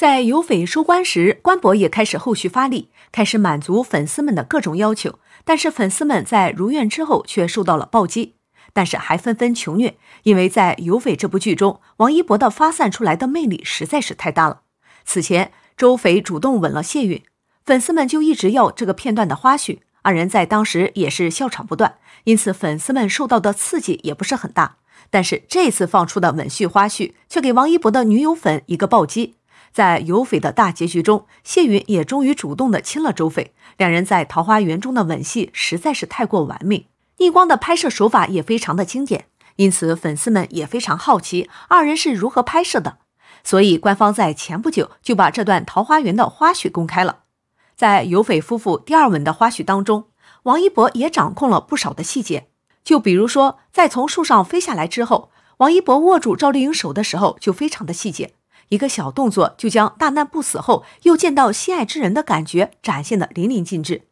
在有匪收官时，官博也开始后续发力，开始满足粉丝们的各种要求。但是粉丝们在如愿之后却受到了暴击，但是还纷纷求虐，因为在有匪这部剧中，王一博的发散出来的魅力实在是太大了。此前周翡主动吻了谢允，粉丝们就一直要这个片段的花絮，二人在当时也是笑场不断，因此粉丝们受到的刺激也不是很大。但是这次放出的吻戏花絮却给王一博的女友粉一个暴击。在尤翡的大结局中，谢云也终于主动的亲了周翡，两人在桃花源中的吻戏实在是太过完美，逆光的拍摄手法也非常的经典，因此粉丝们也非常好奇二人是如何拍摄的，所以官方在前不久就把这段桃花源的花絮公开了。在尤翡夫妇第二吻的花絮当中，王一博也掌控了不少的细节，就比如说在从树上飞下来之后，王一博握住赵丽颖手的时候就非常的细节。一个小动作就将大难不死后又见到心爱之人的感觉展现的淋漓尽致，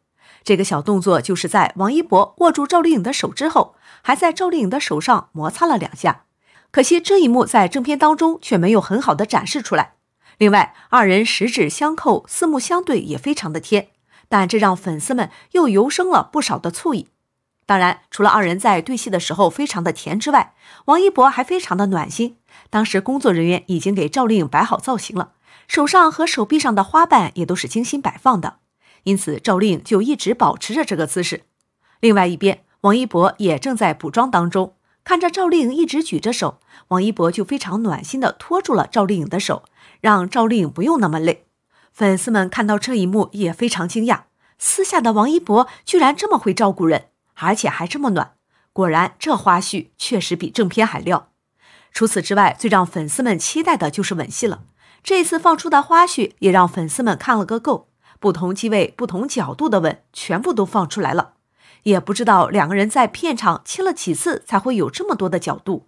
这个小动作就是在王一博握住赵丽颖的手之后，还在赵丽颖的手上摩擦了两下，可惜这一幕在正片当中却没有很好的展示出来。另外，二人十指相扣、四目相对也非常的贴，但这让粉丝们又油生了不少的醋意。当然，除了二人在对戏的时候非常的甜之外，王一博还非常的暖心。当时工作人员已经给赵丽颖摆好造型了，手上和手臂上的花瓣也都是精心摆放的，因此赵丽颖就一直保持着这个姿势。另外一边，王一博也正在补妆当中，看着赵丽颖一直举着手，王一博就非常暖心的拖住了赵丽颖的手，让赵丽颖不用那么累。粉丝们看到这一幕也非常惊讶，私下的王一博居然这么会照顾人。而且还这么暖，果然这花絮确实比正片还料。除此之外，最让粉丝们期待的就是吻戏了。这次放出的花絮也让粉丝们看了个够，不同机位、不同角度的吻全部都放出来了。也不知道两个人在片场亲了几次才会有这么多的角度。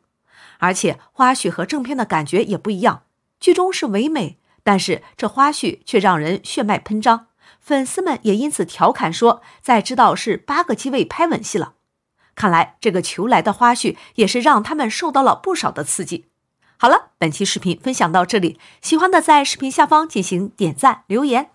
而且花絮和正片的感觉也不一样，剧中是唯美，但是这花絮却让人血脉喷张。粉丝们也因此调侃说：“在知道是八个机位拍吻戏了，看来这个求来的花絮也是让他们受到了不少的刺激。”好了，本期视频分享到这里，喜欢的在视频下方进行点赞留言。